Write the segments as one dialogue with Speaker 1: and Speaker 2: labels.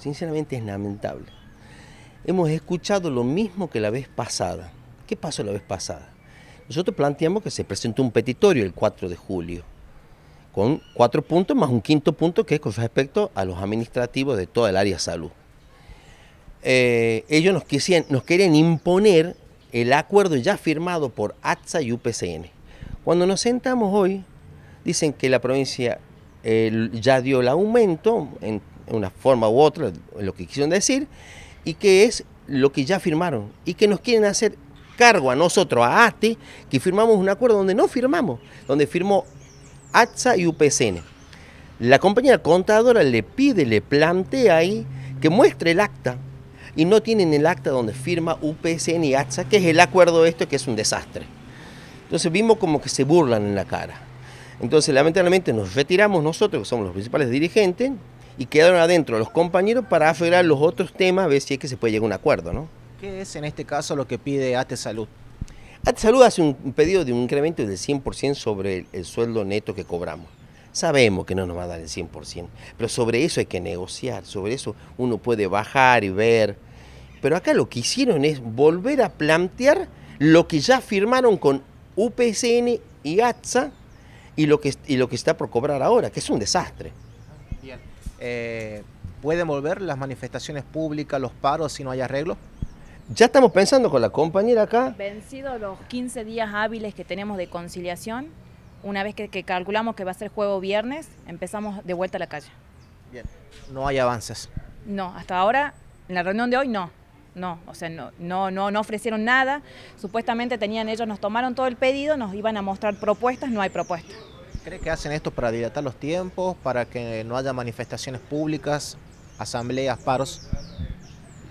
Speaker 1: Sinceramente es lamentable. Hemos escuchado lo mismo que la vez pasada. ¿Qué pasó la vez pasada? Nosotros planteamos que se presentó un petitorio el 4 de julio, con cuatro puntos más un quinto punto que es con respecto a los administrativos de toda el área salud. Eh, ellos nos, quieren nos querían imponer el acuerdo ya firmado por ATSA y UPCN. Cuando nos sentamos hoy, dicen que la provincia eh, ya dio el aumento en en una forma u otra lo que quisieron decir, y que es lo que ya firmaron, y que nos quieren hacer cargo a nosotros, a ATE, que firmamos un acuerdo donde no firmamos, donde firmó ATSA y UPCN. La compañía contadora le pide, le plantea ahí que muestre el acta y no tienen el acta donde firma UPCN y ATSA, que es el acuerdo esto que es un desastre. Entonces vimos como que se burlan en la cara. Entonces lamentablemente nos retiramos nosotros, que somos los principales dirigentes, y quedaron adentro los compañeros para aferrar los otros temas, a ver si es que se puede llegar a un acuerdo, ¿no? ¿Qué es en este caso lo que pide ATE Salud? ATE Salud hace un pedido de un incremento del 100% sobre el, sueldo neto que cobramos. Sabemos que no nos va a dar el 100%, pero sobre eso hay que negociar, sobre eso uno puede bajar y ver. Pero acá lo que hicieron es volver a plantear lo que ya firmaron con UPSN y ATSA y lo que, y lo que está por cobrar ahora, que es un desastre.
Speaker 2: Eh, ¿pueden volver las manifestaciones públicas, los paros si no hay arreglo?
Speaker 1: Ya estamos pensando con la compañera
Speaker 2: acá.
Speaker 3: Vencidos los 15 días hábiles que tenemos de conciliación, una vez que, calculamos que va a ser juego viernes, empezamos de vuelta a la calle.
Speaker 2: Bien, no hay avances.
Speaker 3: No, hasta ahora, en la reunión de hoy no. No, o sea, no, no, no, no ofrecieron nada. Supuestamente tenían ellos, nos tomaron todo el pedido, nos iban a mostrar propuestas, no hay propuestas.
Speaker 2: ¿Cree que hacen esto para dilatar los tiempos, para que no haya manifestaciones públicas, asambleas, paros?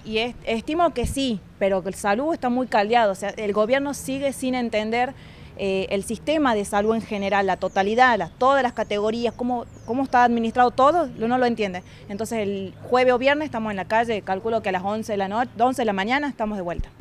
Speaker 3: Y estimo que sí, pero que el salud está muy caldeado. O sea, el gobierno sigue sin entender eh, el sistema de salud en general, la totalidad, todas las categorías, cómo, cómo está administrado todo, uno lo entiende. Entonces el jueves o viernes estamos en la calle, calculo que a las 11 de la, noche, 11 de la mañana estamos de vuelta.